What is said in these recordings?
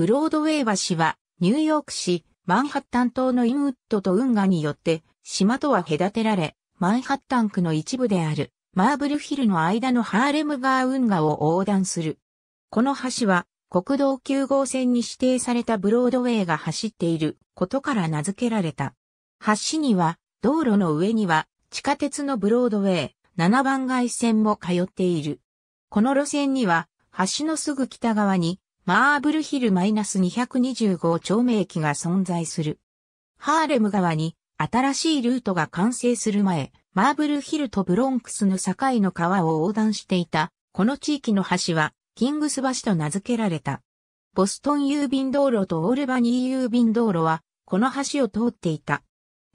ブロードウェイ橋は、ニューヨーク市、マンハッタン島のインウッドと運河によって、島とは隔てられ、マンハッタン区の一部である、マーブルヒルの間のハーレム川運河を横断する。この橋は、国道9号線に指定されたブロードウェイが走っていることから名付けられた。橋には、道路の上には、地下鉄のブロードウェイ、7番街線も通っている。この路線には、橋のすぐ北側に、マーブルヒル -225 丁目駅が存在する。ハーレム川に新しいルートが完成する前、マーブルヒルとブロンクスの境の川を横断していた、この地域の橋は、キングス橋と名付けられた。ボストン郵便道路とオールバニー郵便道路は、この橋を通っていた。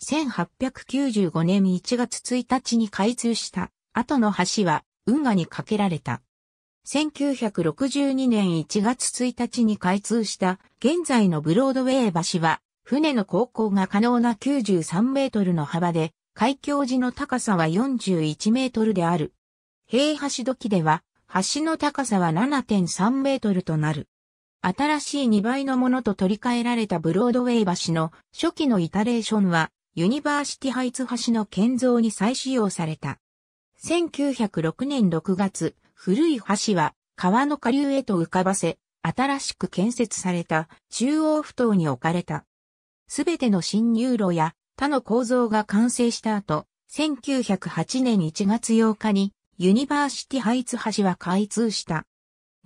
1895年1月1日に開通した後の橋は運河に架けられた。1962年1月1日に開通した現在のブロードウェイ橋は、船の航行が可能な93メートルの幅で、海峡時の高さは41メートルである。平橋時では、橋の高さは7.3メートルとなる。新しい2倍のものと取り替えられたブロードウェイ橋の初期のイタレーションは、ユニバーシティハイツ橋の建造に再使用された。1906年6月、古い橋は川の下流へと浮かばせ、新しく建設された中央埠頭に置かれた。すべての新入路や他の構造が完成した後、1908年1月8日にユニバーシティハイツ橋は開通した。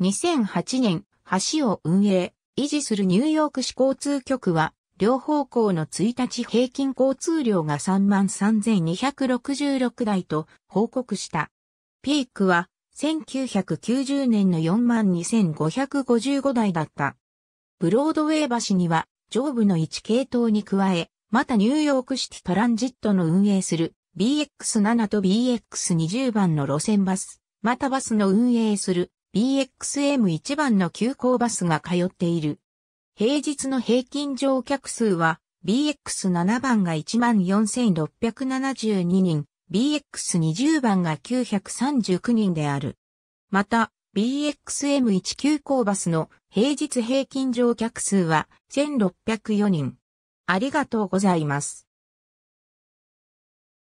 2008年、橋を運営、維持するニューヨーク市交通局は、両方向の1日平均交通量が33,266台と報告した。ピークは1990年の42,555台だった。ブロードウェイ橋には、上部の1系統に加え、またニューヨークシティトランジットの運営する BX7 と BX20 番の路線バス、またバスの運営する BXM1 番の急行バスが通っている。平日の平均乗客数は BX7 番が14,672人、BX20 番が939人である。また、BXM19 コーバスの平日平均乗客数は1604人。ありがとうございます。